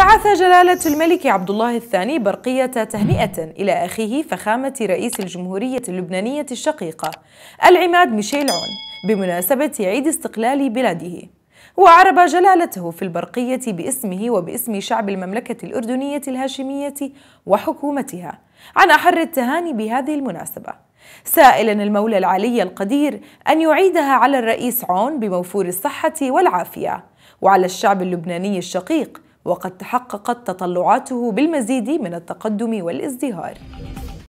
بعث جلالة الملك عبد الله الثاني برقية تهنئة إلى أخيه فخامة رئيس الجمهورية اللبنانية الشقيقة العماد ميشيل عون بمناسبة عيد استقلال بلاده وأعرب جلالته في البرقية باسمه وباسم شعب المملكة الأردنية الهاشمية وحكومتها عن أحر التهاني بهذه المناسبة سائلا المولى العلي القدير أن يعيدها على الرئيس عون بموفور الصحة والعافية وعلى الشعب اللبناني الشقيق وقد تحققت تطلعاته بالمزيد من التقدم والازدهار